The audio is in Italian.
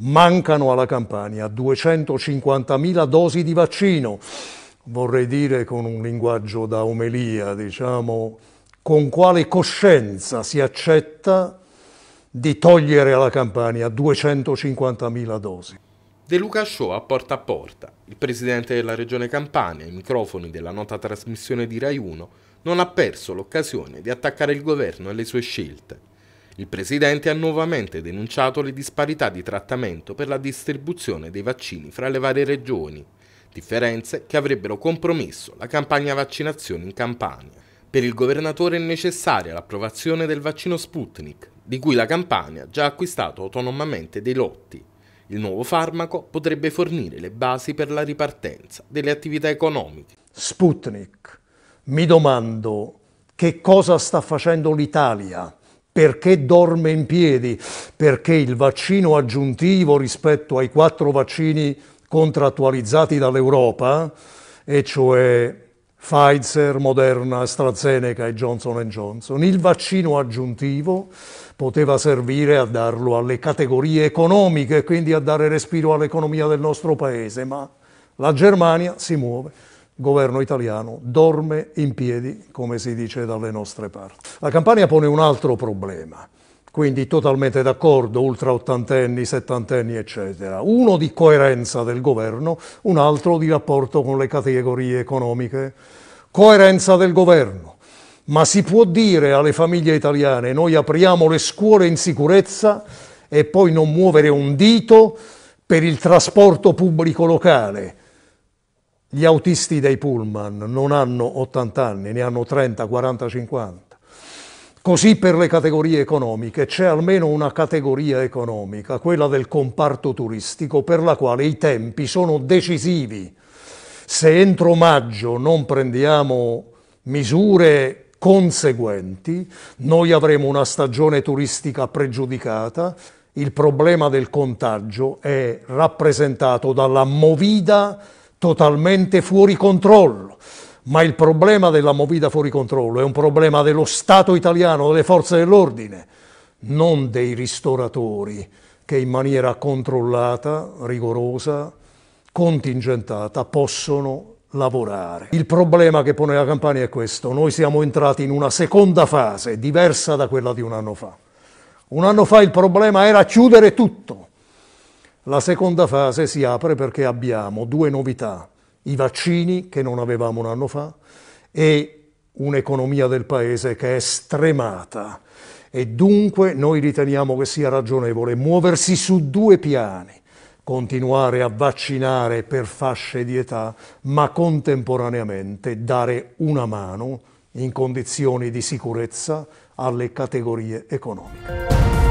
Mancano alla Campania 250.000 dosi di vaccino, vorrei dire con un linguaggio da omelia, diciamo, con quale coscienza si accetta di togliere alla Campania 250.000 dosi. De Luca Show a porta a porta. Il presidente della regione Campania, ai microfoni della nota trasmissione di Rai 1, non ha perso l'occasione di attaccare il governo e le sue scelte. Il Presidente ha nuovamente denunciato le disparità di trattamento per la distribuzione dei vaccini fra le varie regioni, differenze che avrebbero compromesso la campagna vaccinazione in Campania. Per il governatore è necessaria l'approvazione del vaccino Sputnik, di cui la Campania ha già acquistato autonomamente dei lotti. Il nuovo farmaco potrebbe fornire le basi per la ripartenza delle attività economiche. Sputnik, mi domando che cosa sta facendo l'Italia perché dorme in piedi, perché il vaccino aggiuntivo rispetto ai quattro vaccini contrattualizzati dall'Europa, e cioè Pfizer, Moderna, AstraZeneca e Johnson Johnson, il vaccino aggiuntivo poteva servire a darlo alle categorie economiche, e quindi a dare respiro all'economia del nostro paese, ma la Germania si muove governo italiano dorme in piedi, come si dice dalle nostre parti. La Campania pone un altro problema, quindi totalmente d'accordo, ultra ottantenni, settantenni, eccetera. Uno di coerenza del governo, un altro di rapporto con le categorie economiche. Coerenza del governo. Ma si può dire alle famiglie italiane noi apriamo le scuole in sicurezza e poi non muovere un dito per il trasporto pubblico locale, gli autisti dei pullman non hanno 80 anni, ne hanno 30, 40, 50. Così per le categorie economiche c'è almeno una categoria economica, quella del comparto turistico, per la quale i tempi sono decisivi. Se entro maggio non prendiamo misure conseguenti, noi avremo una stagione turistica pregiudicata, il problema del contagio è rappresentato dalla movida totalmente fuori controllo. Ma il problema della movida fuori controllo è un problema dello Stato italiano, delle forze dell'ordine, non dei ristoratori che in maniera controllata, rigorosa, contingentata possono lavorare. Il problema che pone la Campania è questo, noi siamo entrati in una seconda fase diversa da quella di un anno fa. Un anno fa il problema era chiudere tutto, la seconda fase si apre perché abbiamo due novità, i vaccini che non avevamo un anno fa e un'economia del paese che è stremata e dunque noi riteniamo che sia ragionevole muoversi su due piani, continuare a vaccinare per fasce di età, ma contemporaneamente dare una mano in condizioni di sicurezza alle categorie economiche.